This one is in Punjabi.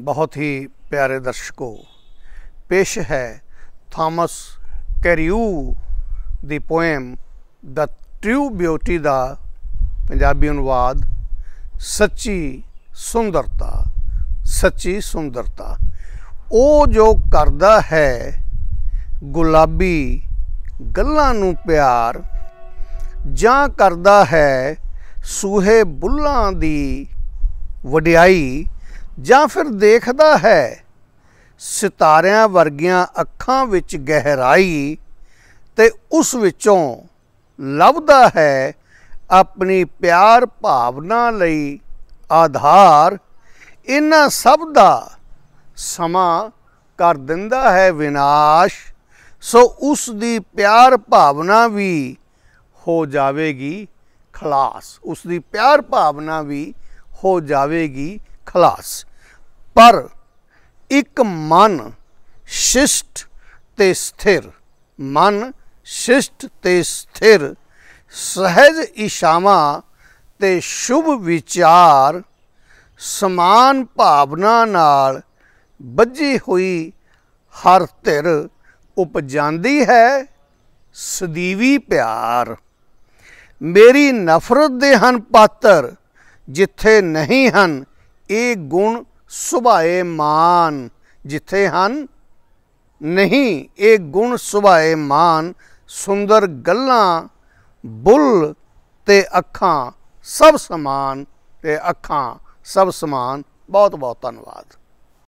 ਬਹੁਤ ਹੀ ਪਿਆਰੇ ਦਰਸ਼ਕੋ ਪੇਸ਼ ਹੈ ਥਾਮਸ ਕੈਰੀਊ ਦੀ ਪੋਇਮ ਦ ਟ੍ਰੂ ਬਿਊਟੀ ਦਾ ਪੰਜਾਬੀ ਅਨੁਵਾਦ ਸੱਚੀ ਸੁੰਦਰਤਾ ਸੱਚੀ ਸੁੰਦਰਤਾ ਉਹ ਜੋ ਕਰਦਾ ਹੈ ਗੁਲਾਬੀ ਗੱਲਾਂ ਨੂੰ ਪਿਆਰ ਜਾਂ ਕਰਦਾ ਹੈ ਸੂਹੇ ਬੁੱਲਾਂ ਦੀ ਵਡਿਆਈ ਜਾਂ ਫਿਰ ਦੇਖਦਾ ਹੈ ਸਿਤਾਰਿਆਂ ਵਰਗੀਆਂ ਅੱਖਾਂ ਵਿੱਚ ਗਹਿਰਾਈ ਤੇ ਉਸ ਵਿੱਚੋਂ ਲੱਭਦਾ ਹੈ ਆਪਣੀ ਪਿਆਰ ਭਾਵਨਾ ਲਈ ਆਧਾਰ ਇਹਨਾਂ ਸਭ ਦਾ ਸਮਾਂ ਕਰ ਦਿੰਦਾ ਹੈ ਵਿਨਾਸ਼ ਸੋ ਉਸ ਦੀ ਪਿਆਰ ਭਾਵਨਾ ਵੀ ਹੋ ਜਾਵੇਗੀ ਖਲਾਸ ਉਸ ਦੀ ਪਿਆਰ ਭਾਵਨਾ ਵੀ ਹੋ ਜਾਵੇਗੀ ਖਲਾਸ ਪਰ ਇੱਕ ਮਨ ਸ਼ਿਸ਼ਟ ਤੇ ਸਥਿਰ ਮਨ ਸ਼ਿਸ਼ਟ ਤੇ ਸਥਿਰ ਸਹਿਜ ਇਸ਼ਾਵਾ ਤੇ ਸ਼ੁਭ ਵਿਚਾਰ ਸਮਾਨ ਭਾਵਨਾ ਨਾਲ ਬੱਜੀ ਹੋਈ ਹਰ ਧਿਰ ਉਪਜਾਂਦੀ ਹੈ ਸਦੀਵੀ ਪਿਆਰ ਮੇਰੀ ਨਫ਼ਰਤ ਦੇ ਹਨ ਪਾਤਰ ਜਿੱਥੇ ਨਹੀਂ ਹਨ ਇਹ ਗੁਣ ਸੁਭਾਏ ਮਾਨ ਜਿੱਥੇ ਹਨ ਨਹੀਂ ਇਹ ਗੁਣ ਸੁਭਾਏ ਮਾਨ ਸੁੰਦਰ ਗੱਲਾਂ ਬੁੱਲ ਤੇ ਅੱਖਾਂ ਸਭ ਸਮਾਨ ਤੇ ਅੱਖਾਂ ਸਭ ਸਮਾਨ ਬਹੁਤ ਬਹੁਤ ਧੰਨਵਾਦ